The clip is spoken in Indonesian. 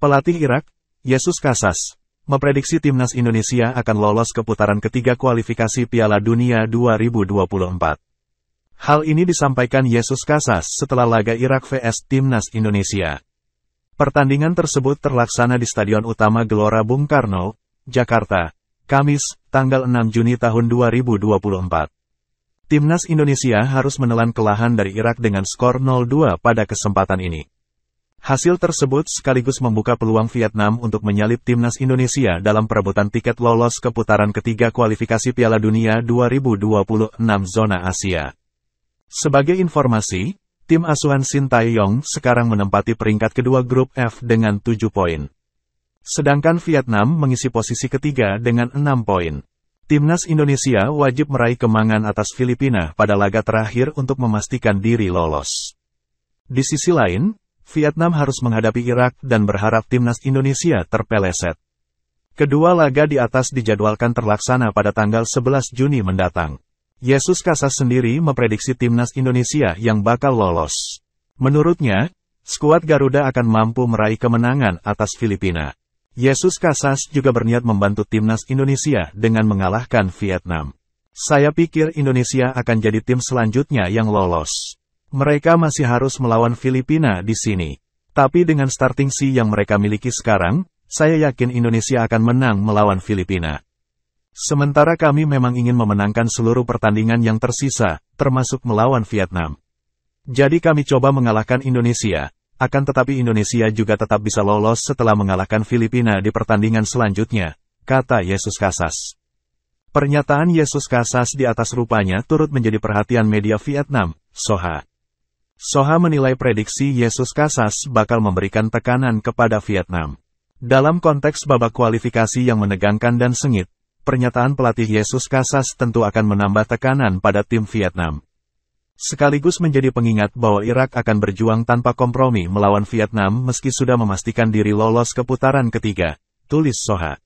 Pelatih Irak, Yesus Kasas, memprediksi timnas Indonesia akan lolos ke putaran ketiga kualifikasi Piala Dunia 2024. Hal ini disampaikan Yesus Kasas setelah laga Irak vs Timnas Indonesia. Pertandingan tersebut terlaksana di Stadion Utama Gelora Bung Karno, Jakarta, Kamis, tanggal 6 Juni tahun 2024. Timnas Indonesia harus menelan kelahan dari Irak dengan skor 0-2 pada kesempatan ini. Hasil tersebut sekaligus membuka peluang Vietnam untuk menyalip timnas Indonesia dalam perebutan tiket lolos ke putaran ketiga kualifikasi Piala Dunia 2026 zona Asia. Sebagai informasi, tim asuhan Shin Tae-yong sekarang menempati peringkat kedua grup F dengan 7 poin. Sedangkan Vietnam mengisi posisi ketiga dengan 6 poin. Timnas Indonesia wajib meraih kemangan atas Filipina pada laga terakhir untuk memastikan diri lolos. Di sisi lain, Vietnam harus menghadapi Irak dan berharap timnas Indonesia terpeleset. Kedua laga di atas dijadwalkan terlaksana pada tanggal 11 Juni mendatang. Yesus Kasas sendiri memprediksi timnas Indonesia yang bakal lolos. Menurutnya, skuad Garuda akan mampu meraih kemenangan atas Filipina. Yesus Kasas juga berniat membantu timnas Indonesia dengan mengalahkan Vietnam. Saya pikir Indonesia akan jadi tim selanjutnya yang lolos. Mereka masih harus melawan Filipina di sini. Tapi dengan starting C yang mereka miliki sekarang, saya yakin Indonesia akan menang melawan Filipina. Sementara kami memang ingin memenangkan seluruh pertandingan yang tersisa, termasuk melawan Vietnam. Jadi kami coba mengalahkan Indonesia, akan tetapi Indonesia juga tetap bisa lolos setelah mengalahkan Filipina di pertandingan selanjutnya, kata Yesus Kasas. Pernyataan Yesus Kasas di atas rupanya turut menjadi perhatian media Vietnam, Soha. Soha menilai prediksi Yesus Kasas bakal memberikan tekanan kepada Vietnam. Dalam konteks babak kualifikasi yang menegangkan dan sengit, pernyataan pelatih Yesus Kasas tentu akan menambah tekanan pada tim Vietnam. Sekaligus menjadi pengingat bahwa Irak akan berjuang tanpa kompromi melawan Vietnam meski sudah memastikan diri lolos ke putaran ketiga, tulis Soha.